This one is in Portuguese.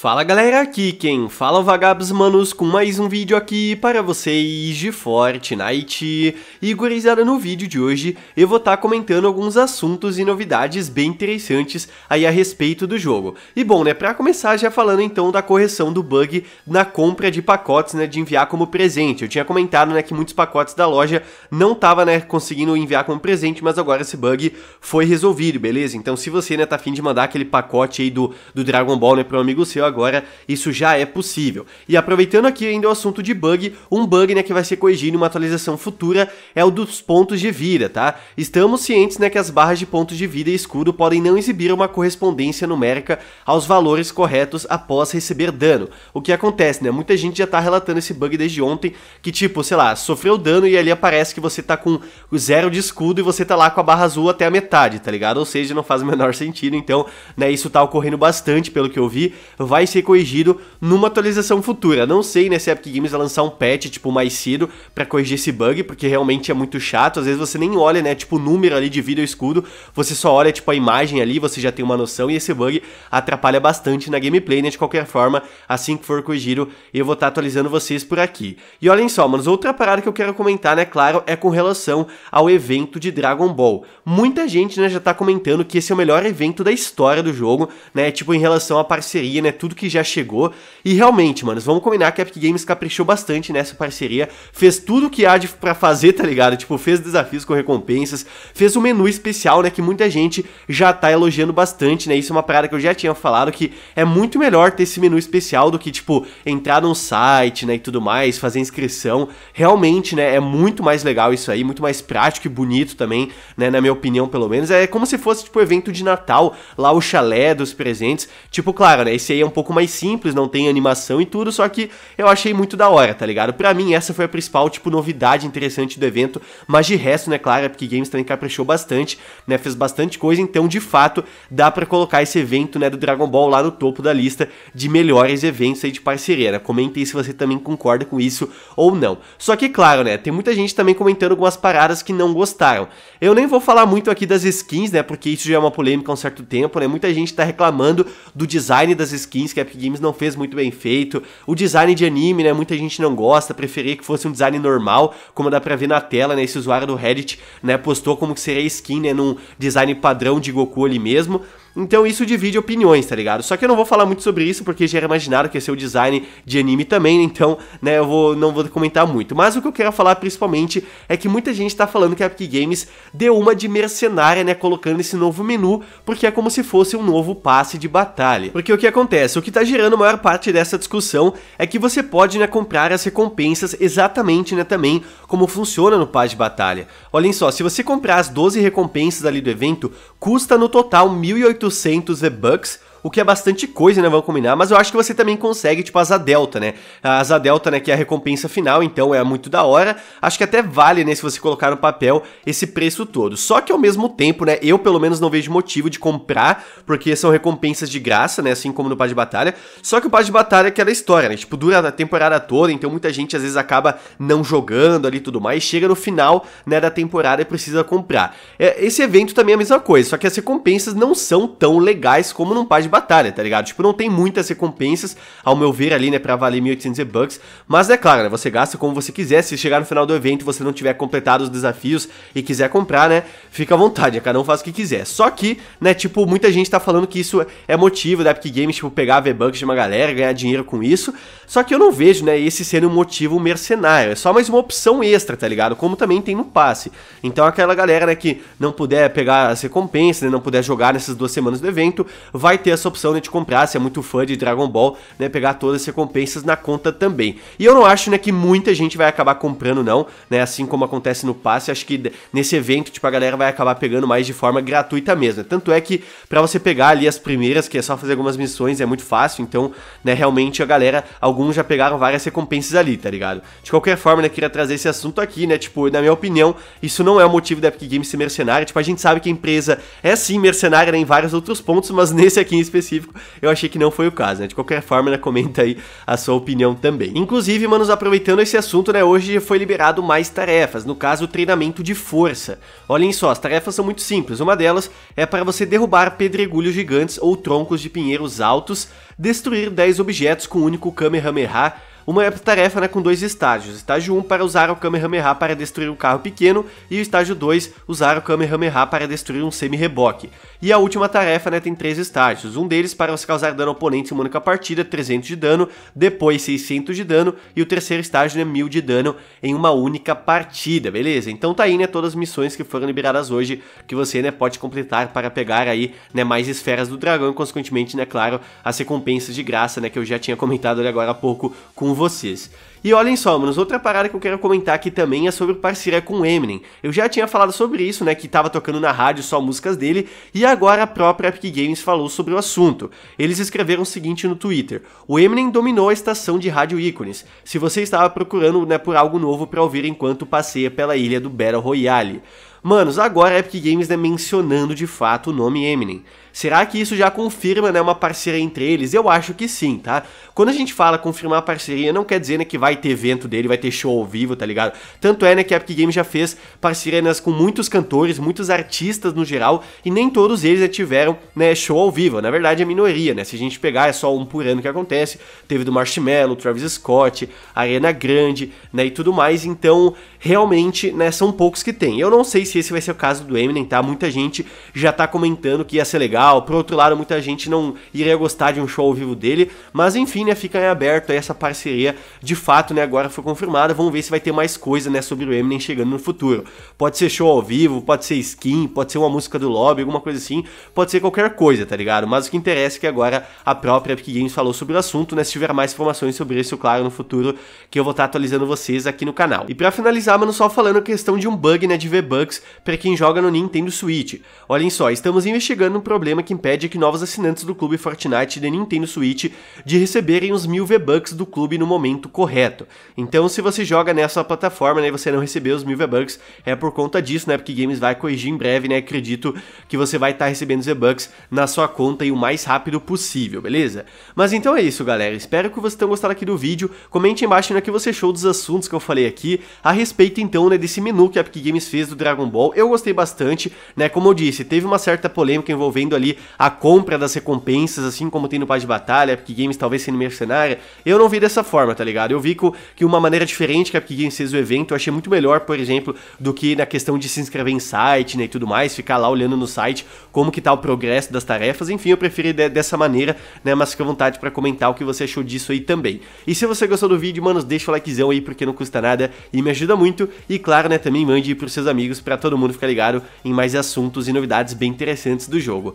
Fala galera, aqui quem fala é o Vagabos Manos com mais um vídeo aqui para vocês de Fortnite. E gurizada, no vídeo de hoje eu vou estar tá comentando alguns assuntos e novidades bem interessantes aí a respeito do jogo. E bom, né, para começar já falando então da correção do bug na compra de pacotes, né, de enviar como presente. Eu tinha comentado, né, que muitos pacotes da loja não tava, né, conseguindo enviar como presente, mas agora esse bug foi resolvido, beleza? Então se você, né, tá afim de mandar aquele pacote aí do, do Dragon Ball, né, para um amigo seu, agora, isso já é possível. E aproveitando aqui ainda o assunto de bug, um bug né, que vai ser corrigido em uma atualização futura é o dos pontos de vida, tá? Estamos cientes né, que as barras de pontos de vida e escudo podem não exibir uma correspondência numérica aos valores corretos após receber dano. O que acontece, né? Muita gente já tá relatando esse bug desde ontem, que tipo, sei lá, sofreu dano e ali aparece que você tá com zero de escudo e você tá lá com a barra azul até a metade, tá ligado? Ou seja, não faz o menor sentido, então, né, isso tá ocorrendo bastante, pelo que eu vi. Vai vai ser corrigido numa atualização futura. Não sei né, se a Epic Games vai lançar um patch, tipo, mais cedo para corrigir esse bug, porque realmente é muito chato. Às vezes você nem olha, né, tipo, o número ali de ou escudo, você só olha, tipo, a imagem ali, você já tem uma noção e esse bug atrapalha bastante na gameplay, né? De qualquer forma, assim que for corrigido, eu vou estar tá atualizando vocês por aqui. E olhem só, manos, outra parada que eu quero comentar, né, claro, é com relação ao evento de Dragon Ball. Muita gente, né, já tá comentando que esse é o melhor evento da história do jogo, né? Tipo, em relação à parceria, né? Tudo tudo que já chegou. E realmente, mano, vamos combinar que a Epic Games caprichou bastante nessa parceria, fez tudo que há de, pra fazer, tá ligado? Tipo, fez desafios com recompensas, fez um menu especial, né, que muita gente já tá elogiando bastante, né? Isso é uma parada que eu já tinha falado, que é muito melhor ter esse menu especial do que, tipo, entrar num site, né, e tudo mais, fazer inscrição. Realmente, né, é muito mais legal isso aí, muito mais prático e bonito também, né, na minha opinião, pelo menos. É como se fosse, tipo, evento de Natal, lá o chalé dos presentes. Tipo, claro, né, esse aí é um pouco pouco mais simples, não tem animação e tudo, só que eu achei muito da hora, tá ligado? Pra mim, essa foi a principal, tipo, novidade interessante do evento, mas de resto, né, claro, é porque Games também caprichou bastante, né, fez bastante coisa, então, de fato, dá para colocar esse evento, né, do Dragon Ball lá no topo da lista de melhores eventos aí de parceria, né? Comentem se você também concorda com isso ou não. Só que, claro, né, tem muita gente também comentando algumas paradas que não gostaram. Eu nem vou falar muito aqui das skins, né, porque isso já é uma polêmica há um certo tempo, né, muita gente tá reclamando do design das skins Games, que a Epic Games não fez muito bem feito. O design de anime, né? Muita gente não gosta, preferia que fosse um design normal, como dá pra ver na tela, né? Esse usuário do Reddit, né, postou como que seria a skin, né, num design padrão de Goku ali mesmo. Então isso divide opiniões, tá ligado? Só que eu não vou falar muito sobre isso, porque já era imaginado que ia ser o design de anime também, então, né, eu vou, não vou comentar muito. Mas o que eu quero falar principalmente é que muita gente tá falando que a Epic Games deu uma de mercenária, né, colocando esse novo menu, porque é como se fosse um novo passe de batalha. Porque o que acontece? O que tá gerando a maior parte dessa discussão é que você pode, né, comprar as recompensas exatamente, né, também como funciona no passe de batalha. Olhem só, se você comprar as 12 recompensas ali do evento, custa no total 1.800 1.800 V-Bucks o que é bastante coisa, né? Vamos combinar, mas eu acho que você também consegue, tipo, asa delta, né? A asa delta, né, que é a recompensa final, então é muito da hora. Acho que até vale, né, se você colocar no papel esse preço todo. Só que ao mesmo tempo, né, eu pelo menos não vejo motivo de comprar, porque são recompensas de graça, né, assim como no Pass de Batalha. Só que o Pass de Batalha é aquela história, né? Tipo, dura a temporada toda, então muita gente às vezes acaba não jogando ali tudo mais, chega no final, né, da temporada e precisa comprar. É, esse evento também é a mesma coisa, só que as recompensas não são tão legais como num Pass de batalha, tá ligado? Tipo, não tem muitas recompensas, ao meu ver, ali, né, pra valer 1.800 bucks. Mas é claro, né, você gasta como você quiser. Se chegar no final do evento você não tiver completado os desafios e quiser comprar, né, fica à vontade, né, cada um faz o que quiser. Só que, né, tipo, muita gente tá falando que isso é motivo da Epic Games, tipo, pegar V-Bucks de uma galera, ganhar dinheiro com isso. Só que eu não vejo, né, esse sendo um motivo mercenário. É só mais uma opção extra, tá ligado? Como também tem no passe. Então aquela galera, né, que não puder pegar as recompensas, né, não puder jogar nessas duas semanas do evento, vai ter a essa opção né, de comprar, se é muito fã de Dragon Ball, né, pegar todas as recompensas na conta também. E eu não acho né, que muita gente vai acabar comprando não, né, assim como acontece no passe, acho que nesse evento tipo, a galera vai acabar pegando mais de forma gratuita mesmo. Tanto é que para você pegar ali as primeiras, que é só fazer algumas missões, é muito fácil, então né, realmente a galera, alguns já pegaram várias recompensas ali, tá ligado? De qualquer forma, né, queria trazer esse assunto aqui, né, tipo, na minha opinião, isso não é o motivo da Epic Games ser mercenária, tipo, a gente sabe que a empresa é sim mercenária né, em vários outros pontos, mas nesse aqui em específico, eu achei que não foi o caso, né? De qualquer forma, né, comenta aí a sua opinião também. Inclusive, manos, aproveitando esse assunto, né, hoje foi liberado mais tarefas, no caso, o treinamento de força. Olhem só, as tarefas são muito simples, uma delas é para você derrubar pedregulhos gigantes ou troncos de pinheiros altos, destruir 10 objetos com o um único Kamehameha, uma tarefa né, com dois estágios. Estágio 1 um, para usar o Kamehameha para destruir um carro pequeno e o estágio 2 usar o Kamehameha para destruir um semi-reboque. E a última tarefa né, tem três estágios, um deles para você causar dano ao oponente em uma única partida, 300 de dano, depois 600 de dano e o terceiro estágio né, 1000 de dano em uma única partida, beleza? Então tá aí né, todas as missões que foram liberadas hoje que você né, pode completar para pegar aí né, mais esferas do dragão e consequentemente, né, claro, as recompensas de graça né, que eu já tinha comentado ali agora há pouco com com vocês. E olhem só, manos, outra parada que eu quero comentar aqui também é sobre parceria com o Eminem. Eu já tinha falado sobre isso, né, que tava tocando na rádio só músicas dele, e agora a própria Epic Games falou sobre o assunto. Eles escreveram o seguinte no Twitter: "O Eminem dominou a estação de rádio ícones. Se você estava procurando, né, por algo novo para ouvir enquanto passeia pela ilha do Battle Royale, Manos, agora a Epic Games né, mencionando de fato o nome Eminem. Será que isso já confirma né, uma parceria entre eles? Eu acho que sim, tá? Quando a gente fala confirmar parceria, não quer dizer né, que vai ter evento dele, vai ter show ao vivo, tá ligado? Tanto é né, que a Epic Games já fez parcerias com muitos cantores, muitos artistas no geral, e nem todos eles né, tiveram né, show ao vivo. Na verdade, é minoria, né? Se a gente pegar, é só um por ano que acontece. Teve do Marshmello, Travis Scott, Arena Grande, né? E tudo mais. Então, realmente, né, são poucos que tem. Eu não sei se esse vai ser o caso do Eminem, tá? Muita gente já tá comentando que ia ser legal legal. Por outro lado, muita gente não iria gostar de um show ao vivo dele, mas enfim, né, fica em aberto aí essa parceria. De fato, né, agora foi confirmada. Vamos ver se vai ter mais coisa, né, sobre o Eminem chegando no futuro. Pode ser show ao vivo, pode ser skin, pode ser uma música do lobby, alguma coisa assim, pode ser qualquer coisa, tá ligado? Mas o que interessa é que agora a própria Epic Games falou sobre o assunto, né? Se tiver mais informações sobre isso, claro, no futuro, que eu vou estar tá atualizando vocês aqui no canal. E para finalizar, mano, só falando a questão de um bug, né, de V-Bucks para quem joga no Nintendo Switch. Olhem só, estamos investigando um problema problema que impede que novos assinantes do clube Fortnite da Nintendo Switch de receberem os mil V-Bucks do clube no momento correto. Então, se você joga nessa plataforma né, e você não recebeu os mil V-Bucks, é por conta disso, né? Porque Games vai corrigir em breve, né? Acredito que você vai estar tá recebendo os V-Bucks na sua conta e o mais rápido possível, beleza? Mas então é isso, galera. Espero que vocês tenham gostado aqui do vídeo. Comente embaixo né, que você achou dos assuntos que eu falei aqui, a respeito então né, desse menu que a Epic Games fez do Dragon Ball. Eu gostei bastante, né? Como eu disse, teve uma certa polêmica envolvendo ali a compra das recompensas, assim como tem no Paz de Batalha, Epic Games talvez sendo mercenária. Eu não vi dessa forma, tá ligado? Eu vi que uma maneira diferente que a Epic Games fez o evento, eu achei muito melhor, por exemplo, do que na questão de se inscrever em site né, e tudo mais, ficar lá olhando no site como que tá o progresso das tarefas. Enfim, eu preferi de, dessa maneira, né? Mas fica à vontade para comentar o que você achou disso aí também. E se você gostou do vídeo, mano, deixa o likezão aí porque não custa nada e me ajuda muito. E claro, né, também mande pros seus amigos para todo mundo ficar ligado em mais assuntos e novidades bem interessantes do jogo.